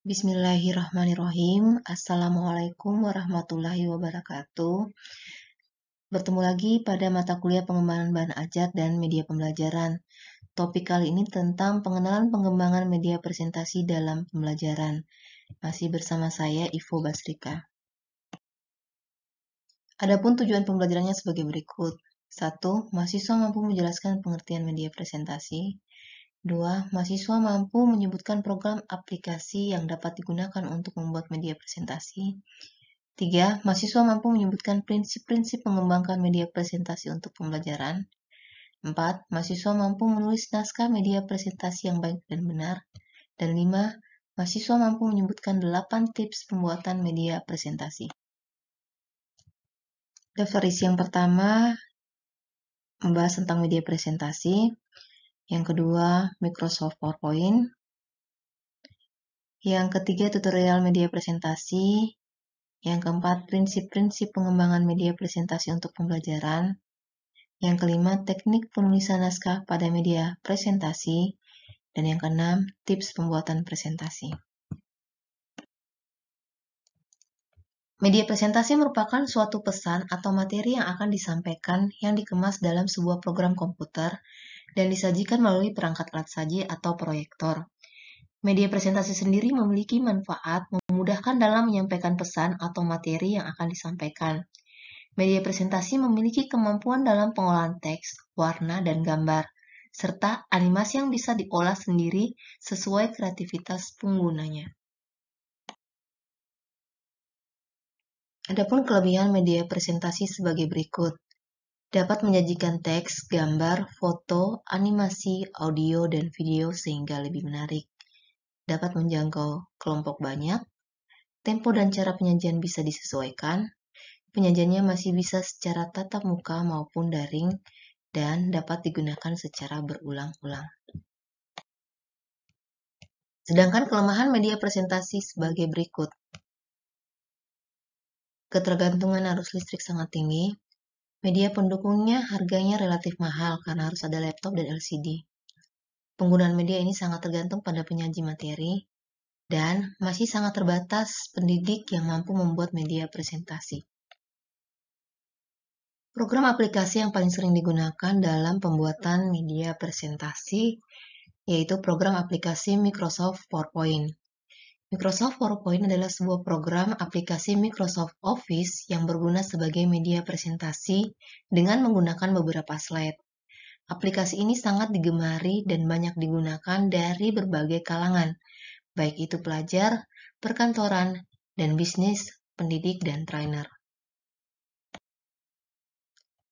Bismillahirrahmanirrahim. Assalamualaikum warahmatullahi wabarakatuh. Bertemu lagi pada mata kuliah pengembangan bahan ajar dan media pembelajaran. Topik kali ini tentang pengenalan pengembangan media presentasi dalam pembelajaran. Masih bersama saya Ivo Basrika. Adapun tujuan pembelajarannya sebagai berikut. 1. Mahasiswa mampu menjelaskan pengertian media presentasi. 2. Mahasiswa mampu menyebutkan program aplikasi yang dapat digunakan untuk membuat media presentasi. 3. Mahasiswa mampu menyebutkan prinsip-prinsip pengembangan media presentasi untuk pembelajaran. 4. Mahasiswa mampu menulis naskah media presentasi yang baik dan benar. Dan 5. Mahasiswa mampu menyebutkan 8 tips pembuatan media presentasi. Daftar isi yang pertama membahas tentang media presentasi. Yang kedua, Microsoft PowerPoint. Yang ketiga, tutorial media presentasi. Yang keempat, prinsip-prinsip pengembangan media presentasi untuk pembelajaran. Yang kelima, teknik penulisan naskah pada media presentasi. Dan yang keenam, tips pembuatan presentasi. Media presentasi merupakan suatu pesan atau materi yang akan disampaikan yang dikemas dalam sebuah program komputer dan disajikan melalui perangkat alat saji atau proyektor. Media presentasi sendiri memiliki manfaat memudahkan dalam menyampaikan pesan atau materi yang akan disampaikan. Media presentasi memiliki kemampuan dalam pengolahan teks, warna, dan gambar, serta animasi yang bisa diolah sendiri sesuai kreativitas penggunanya. Adapun kelebihan media presentasi sebagai berikut dapat menyajikan teks, gambar, foto, animasi, audio, dan video sehingga lebih menarik. Dapat menjangkau kelompok banyak, tempo dan cara penyajian bisa disesuaikan, penyajiannya masih bisa secara tatap muka maupun daring, dan dapat digunakan secara berulang-ulang. Sedangkan kelemahan media presentasi sebagai berikut. Ketergantungan arus listrik sangat tinggi, Media pendukungnya harganya relatif mahal karena harus ada laptop dan LCD. Penggunaan media ini sangat tergantung pada penyaji materi dan masih sangat terbatas pendidik yang mampu membuat media presentasi. Program aplikasi yang paling sering digunakan dalam pembuatan media presentasi yaitu program aplikasi Microsoft PowerPoint. Microsoft PowerPoint adalah sebuah program aplikasi Microsoft Office yang berguna sebagai media presentasi dengan menggunakan beberapa slide. Aplikasi ini sangat digemari dan banyak digunakan dari berbagai kalangan, baik itu pelajar, perkantoran, dan bisnis, pendidik, dan trainer.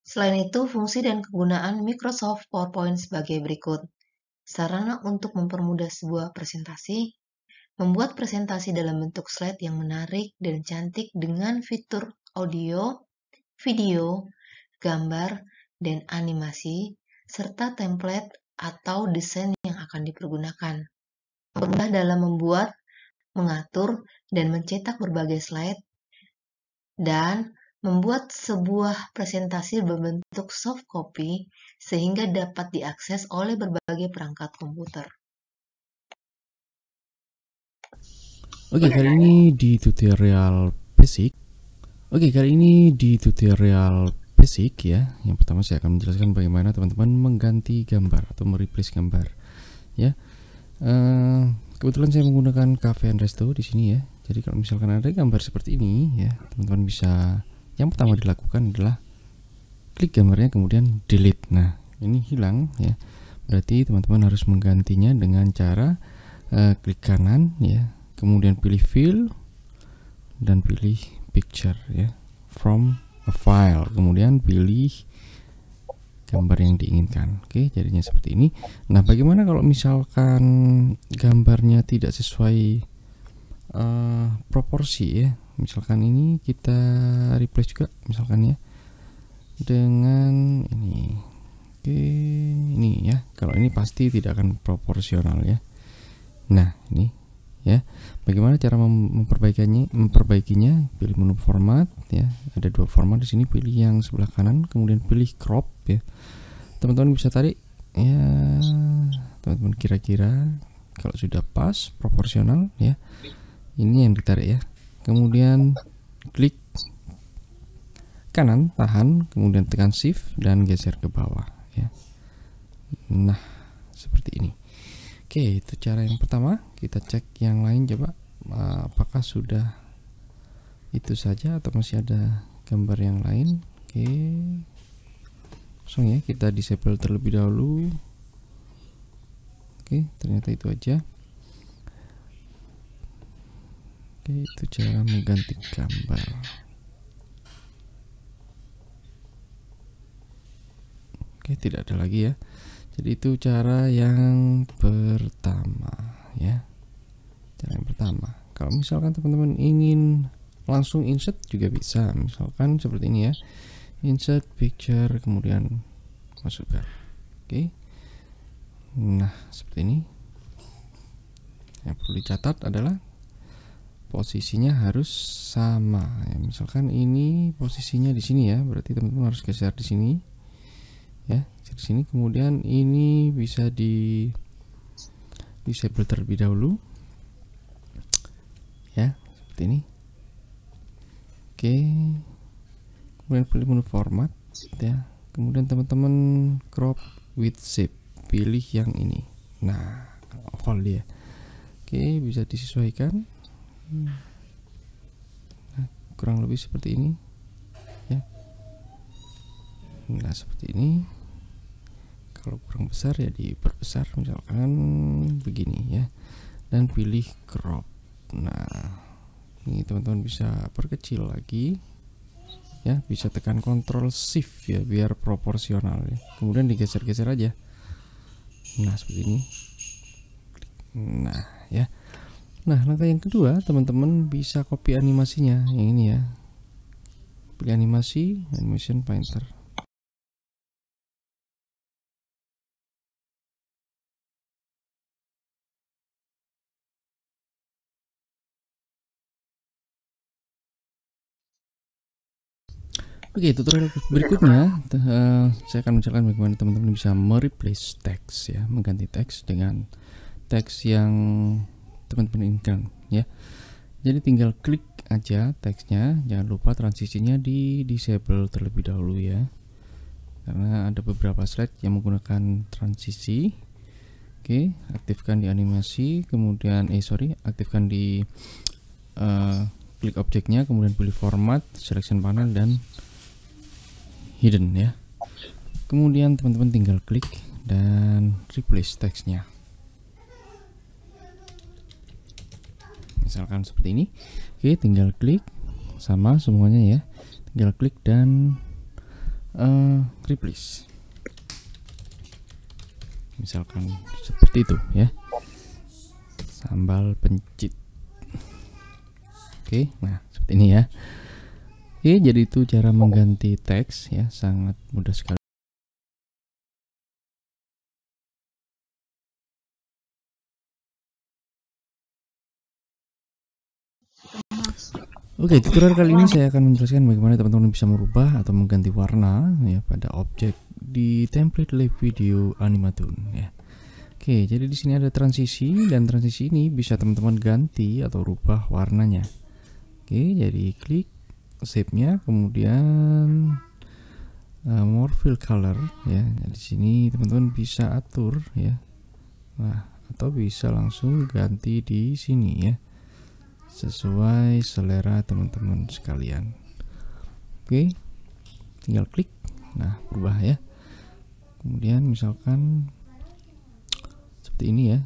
Selain itu, fungsi dan kegunaan Microsoft PowerPoint sebagai berikut. Sarana untuk mempermudah sebuah presentasi, Membuat presentasi dalam bentuk slide yang menarik dan cantik dengan fitur audio, video, gambar, dan animasi, serta template atau desain yang akan dipergunakan. Mudah dalam membuat, mengatur, dan mencetak berbagai slide, dan membuat sebuah presentasi berbentuk soft copy sehingga dapat diakses oleh berbagai perangkat komputer. Oke, okay, kali ini di tutorial basic. Oke, okay, kali ini di tutorial basic ya. Yang pertama saya akan menjelaskan bagaimana teman-teman mengganti gambar atau mereplace gambar. Ya. Uh, kebetulan saya menggunakan Cafe and Resto di sini ya. Jadi kalau misalkan ada gambar seperti ini ya, teman-teman bisa yang pertama dilakukan adalah klik gambarnya kemudian delete. Nah, ini hilang ya. Berarti teman-teman harus menggantinya dengan cara Eh, klik kanan ya kemudian pilih fill dan pilih picture ya from a file kemudian pilih gambar yang diinginkan oke jadinya seperti ini nah bagaimana kalau misalkan gambarnya tidak sesuai uh, proporsi ya misalkan ini kita replace juga misalkan ya dengan ini oke ini ya kalau ini pasti tidak akan proporsional ya Nah, ini ya. Bagaimana cara memperbaikinya? Memperbaikinya pilih menu format ya. Ada dua format di sini, pilih yang sebelah kanan kemudian pilih crop ya. Teman-teman bisa tarik ya teman-teman kira-kira kalau sudah pas proporsional ya. Ini yang ditarik ya. Kemudian klik kanan, tahan, kemudian tekan shift dan geser ke bawah ya. Nah, seperti ini. Oke, itu cara yang pertama. Kita cek yang lain coba eh, apakah sudah itu saja atau masih ada gambar yang lain. Oke. Langsung ya, kita disable terlebih dahulu. Oke, ternyata itu aja. Oke, itu cara mengganti gambar. Oke, tidak ada lagi ya jadi itu cara yang pertama ya cara yang pertama kalau misalkan teman-teman ingin langsung insert juga bisa misalkan seperti ini ya insert picture kemudian masukkan oke nah seperti ini yang perlu dicatat adalah posisinya harus sama ya misalkan ini posisinya di sini ya berarti teman-teman harus geser di sini ya di sini kemudian ini bisa di disable terlebih dahulu ya seperti ini oke kemudian pilih menu format ya kemudian teman-teman crop with shape pilih yang ini nah all dia oke bisa disesuaikan nah, kurang lebih seperti ini ya nah seperti ini kalau kurang besar ya diperbesar misalkan begini ya dan pilih crop nah ini teman-teman bisa perkecil lagi ya bisa tekan Ctrl Shift ya biar proporsional ya kemudian digeser-geser aja nah seperti ini nah ya nah langkah yang kedua teman-teman bisa copy animasinya yang ini ya pilih animasi animation painter Oke, tutorial berikutnya uh, saya akan menjelaskan bagaimana teman-teman bisa mereplace teks ya, mengganti teks dengan teks yang teman-teman inginkan ya. Jadi tinggal klik aja teksnya, jangan lupa transisinya di disable terlebih dahulu ya. Karena ada beberapa slide yang menggunakan transisi. Oke, aktifkan di animasi, kemudian eh sorry, aktifkan di uh, klik objeknya, kemudian pilih format, selection panel dan hidden ya kemudian teman-teman tinggal klik dan replace teksnya misalkan seperti ini oke tinggal klik sama semuanya ya tinggal klik dan uh, replace misalkan seperti itu ya sambal pencit oke nah seperti ini ya Oke, iya, jadi itu cara mengganti teks ya, sangat mudah sekali. Oke, okay, tutorial kali ini saya akan menjelaskan bagaimana teman-teman bisa merubah atau mengganti warna ya pada objek di template live video animatun ya. Oke, jadi di sini ada transisi dan transisi ini bisa teman-teman ganti atau rubah warnanya. Oke, jadi klik shape-nya kemudian uh, eh, more fill color ya nah, di sini teman-teman bisa atur ya nah atau bisa langsung ganti di sini ya sesuai selera teman-teman sekalian oke tinggal klik nah berubah ya kemudian misalkan seperti ini ya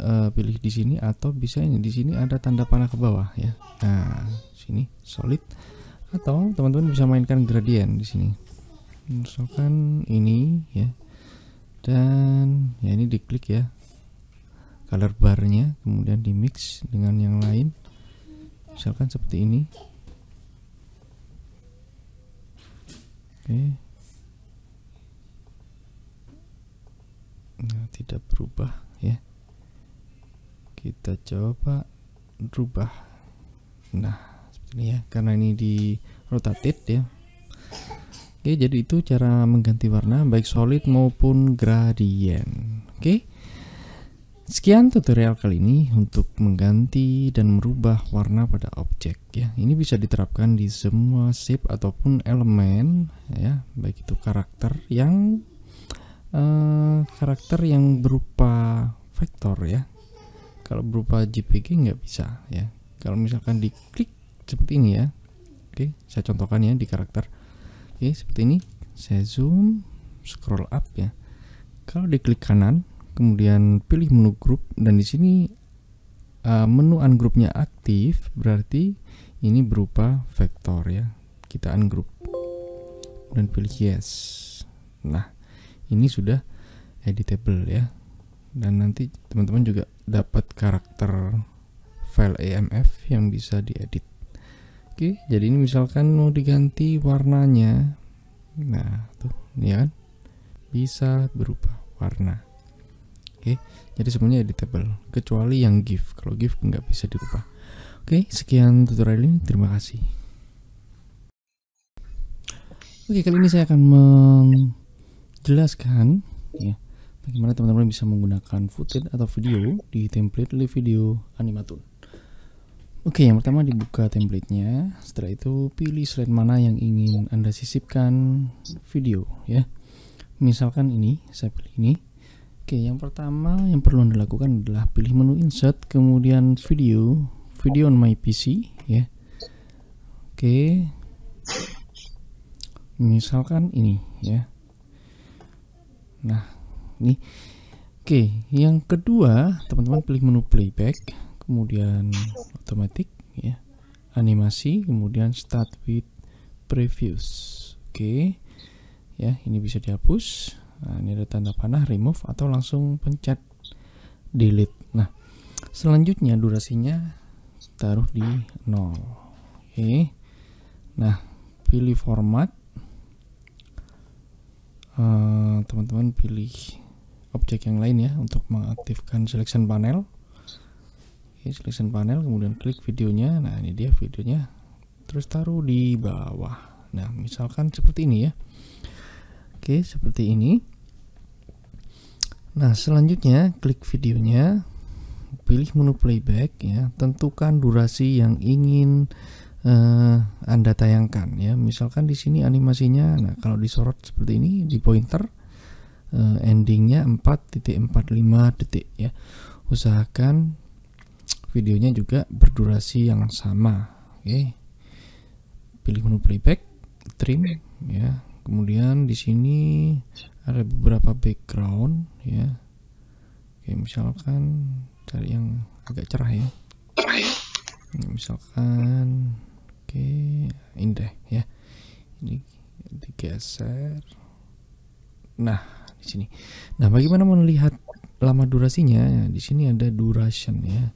uh, pilih di sini atau bisa ini di sini ada tanda panah ke bawah ya nah sini solid atau teman-teman bisa mainkan gradient di sini misalkan ini ya dan ya ini diklik ya color barnya kemudian di mix dengan yang lain misalkan seperti ini oke nah tidak berubah ya kita coba rubah nah seperti ini ya karena ini di rotated ya oke jadi itu cara mengganti warna baik solid maupun gradient oke Sekian tutorial kali ini untuk mengganti dan merubah warna pada objek ya. Ini bisa diterapkan di semua shape ataupun elemen ya, baik itu karakter yang uh, karakter yang berupa vektor ya, kalau berupa JPG nggak bisa ya kalau misalkan diklik seperti ini ya oke saya contohkan ya di karakter oke seperti ini saya zoom scroll up ya kalau diklik kanan kemudian pilih menu grup dan di sini uh, menu ungroupnya aktif berarti ini berupa vektor ya kita ungroup dan pilih yes nah ini sudah editable ya dan nanti teman-teman juga dapat karakter file EMF yang bisa diedit Oke jadi ini misalkan mau diganti warnanya nah tuh ya kan bisa berubah warna Oke jadi semuanya editable kecuali yang GIF kalau GIF nggak bisa dirubah Oke sekian tutorial ini terima kasih Oke kali ini saya akan menjelaskan ya bagaimana teman-teman bisa menggunakan footage atau video di template live video animatun. Oke, yang pertama dibuka templatenya. Setelah itu pilih slide mana yang ingin Anda sisipkan video ya. Misalkan ini, saya pilih ini. Oke, yang pertama yang perlu Anda lakukan adalah pilih menu insert, kemudian video, video on my PC ya. Oke. Misalkan ini ya. Nah, nih. Oke, yang kedua teman-teman pilih menu playback, kemudian otomatis ya, animasi, kemudian start with previews. Oke, ya ini bisa dihapus. Nah, ini ada tanda panah remove atau langsung pencet delete. Nah, selanjutnya durasinya taruh di nol. Oke. Nah, pilih format eh, teman-teman uh, teman -teman pilih objek yang lain ya untuk mengaktifkan selection panel Oke, selection panel kemudian klik videonya nah ini dia videonya terus taruh di bawah nah misalkan seperti ini ya Oke seperti ini nah selanjutnya klik videonya pilih menu playback ya tentukan durasi yang ingin uh, Anda tayangkan ya. Misalkan di sini animasinya nah kalau disorot seperti ini di pointer uh, endingnya 4.45 detik ya usahakan videonya juga berdurasi yang sama oke pilih menu playback trim ya kemudian di sini ada beberapa background ya oke misalkan cari yang agak cerah ya ini misalkan oke indah ya ini digeser nah di sini. Nah, bagaimana melihat lama durasinya? di sini ada duration ya.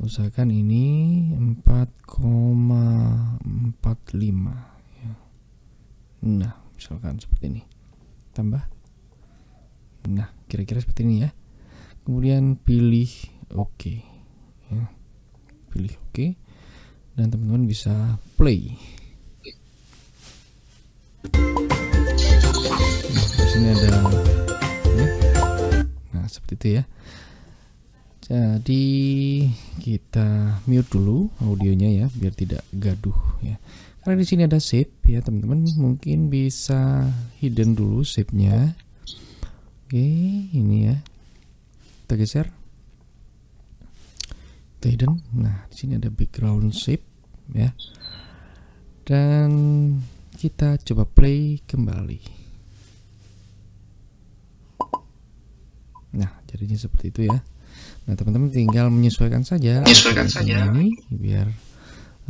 Usahakan ini 4,45 ya. Nah, misalkan seperti ini. Tambah. Nah, kira-kira seperti ini ya. Kemudian pilih oke. Okay, ya. Pilih oke. Okay. Dan teman-teman bisa play. Nah, di sini ada seperti itu ya jadi kita mute dulu audionya ya biar tidak gaduh ya karena di sini ada shape ya teman-teman mungkin bisa hidden dulu shape-nya oke ini ya kita geser kita hidden nah di sini ada background shape ya dan kita coba play kembali Nah, jadinya seperti itu ya. Nah, teman-teman tinggal menyesuaikan saja. Menyesuaikan saja ini biar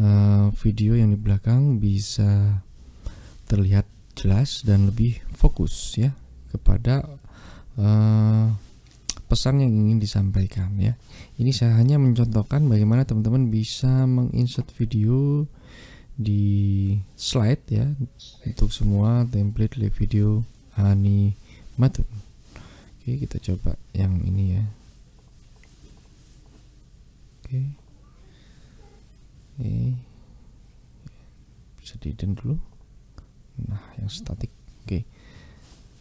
uh, video yang di belakang bisa terlihat jelas dan lebih fokus ya kepada uh, pesan yang ingin disampaikan ya. Ini saya hanya mencontohkan bagaimana teman-teman bisa menginsert video di slide ya untuk semua template live video animatum. Oke, kita coba yang ini ya. Oke. Ini bisa dihidden dulu. Nah, yang statik. Oke.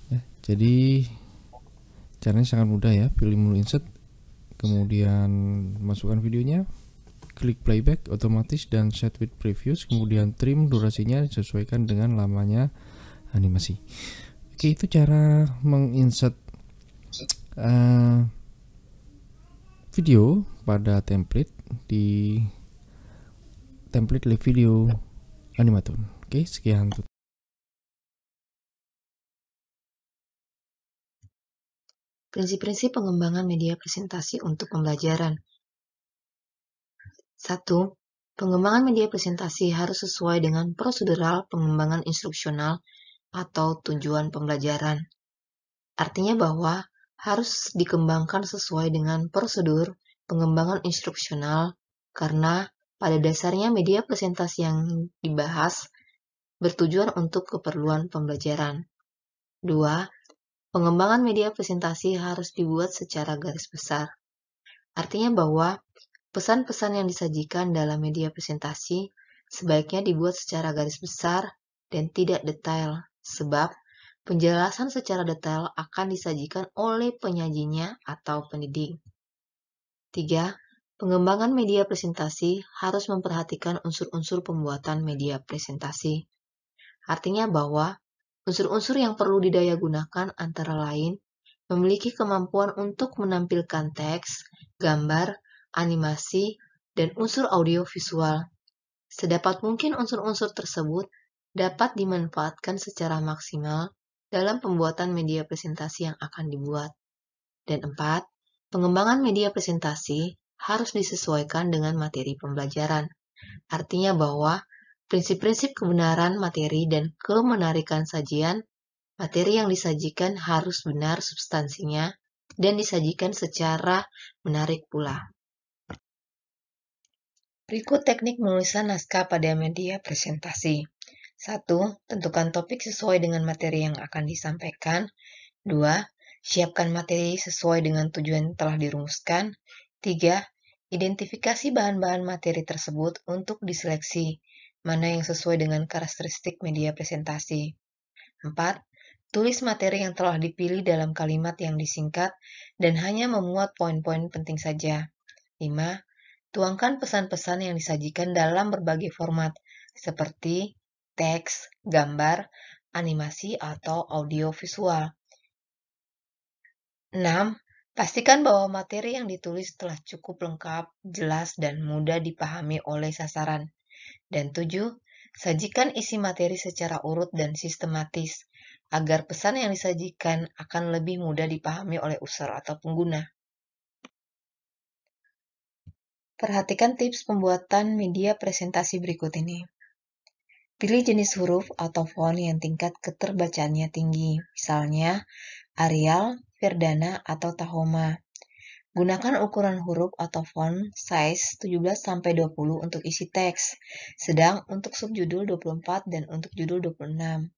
Ya, jadi caranya sangat mudah ya. Pilih menu insert, kemudian masukkan videonya, klik playback otomatis dan set with previews, kemudian trim durasinya sesuaikan dengan lamanya animasi. Oke, itu cara menginsert Eh, video pada template di template live video animatron. Oke, sekian tutorial. Prinsip-prinsip pengembangan media presentasi untuk pembelajaran. Satu, Pengembangan media presentasi harus sesuai dengan prosedural pengembangan instruksional atau tujuan pembelajaran. Artinya bahwa harus dikembangkan sesuai dengan prosedur pengembangan instruksional karena pada dasarnya media presentasi yang dibahas bertujuan untuk keperluan pembelajaran. 2. Pengembangan media presentasi harus dibuat secara garis besar. Artinya bahwa pesan-pesan yang disajikan dalam media presentasi sebaiknya dibuat secara garis besar dan tidak detail, sebab Penjelasan secara detail akan disajikan oleh penyajinya atau pendidik. 3. Pengembangan media presentasi harus memperhatikan unsur-unsur pembuatan media presentasi. Artinya bahwa unsur-unsur yang perlu didaya gunakan antara lain memiliki kemampuan untuk menampilkan teks, gambar, animasi, dan unsur audiovisual. Sedapat mungkin unsur-unsur tersebut dapat dimanfaatkan secara maksimal dalam pembuatan media presentasi yang akan dibuat. Dan empat, pengembangan media presentasi harus disesuaikan dengan materi pembelajaran. Artinya bahwa prinsip-prinsip kebenaran materi dan kemenarikan sajian materi yang disajikan harus benar substansinya dan disajikan secara menarik pula. Berikut teknik menulisan naskah pada media presentasi. 1. Tentukan topik sesuai dengan materi yang akan disampaikan. 2. Siapkan materi sesuai dengan tujuan yang telah dirumuskan. 3. Identifikasi bahan-bahan materi tersebut untuk diseleksi, mana yang sesuai dengan karakteristik media presentasi. 4. Tulis materi yang telah dipilih dalam kalimat yang disingkat dan hanya memuat poin-poin penting saja. 5. Tuangkan pesan-pesan yang disajikan dalam berbagai format, seperti teks, gambar, animasi, atau audiovisual. 6. Pastikan bahwa materi yang ditulis telah cukup lengkap, jelas, dan mudah dipahami oleh sasaran. Dan 7. Sajikan isi materi secara urut dan sistematis, agar pesan yang disajikan akan lebih mudah dipahami oleh user atau pengguna. Perhatikan tips pembuatan media presentasi berikut ini. Pilih jenis huruf atau font yang tingkat keterbacaannya tinggi, misalnya Arial, Verdana, atau Tahoma. Gunakan ukuran huruf atau font size 17-20 untuk isi teks, sedang untuk subjudul 24 dan untuk judul 26.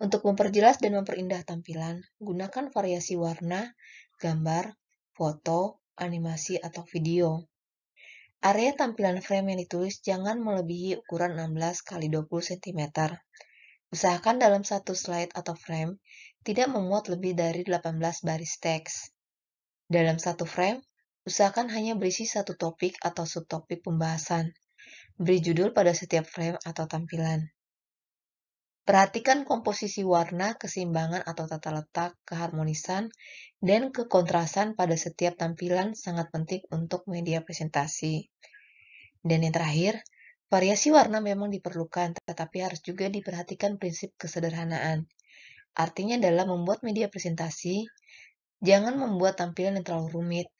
Untuk memperjelas dan memperindah tampilan, gunakan variasi warna, gambar, foto, animasi, atau video. Area tampilan frame yang ditulis jangan melebihi ukuran 16 x 20 cm. Usahakan dalam satu slide atau frame tidak memuat lebih dari 18 baris teks. Dalam satu frame, usahakan hanya berisi satu topik atau subtopik pembahasan. Beri judul pada setiap frame atau tampilan. Perhatikan komposisi warna, keseimbangan atau tata letak, keharmonisan, dan kekontrasan pada setiap tampilan sangat penting untuk media presentasi. Dan yang terakhir, variasi warna memang diperlukan, tetapi harus juga diperhatikan prinsip kesederhanaan. Artinya dalam membuat media presentasi, jangan membuat tampilan yang terlalu rumit,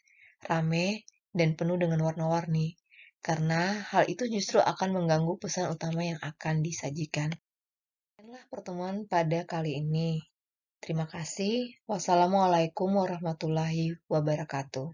rame, dan penuh dengan warna-warni, karena hal itu justru akan mengganggu pesan utama yang akan disajikan. Demikianlah pertemuan pada kali ini. Terima kasih. Wassalamualaikum warahmatullahi wabarakatuh.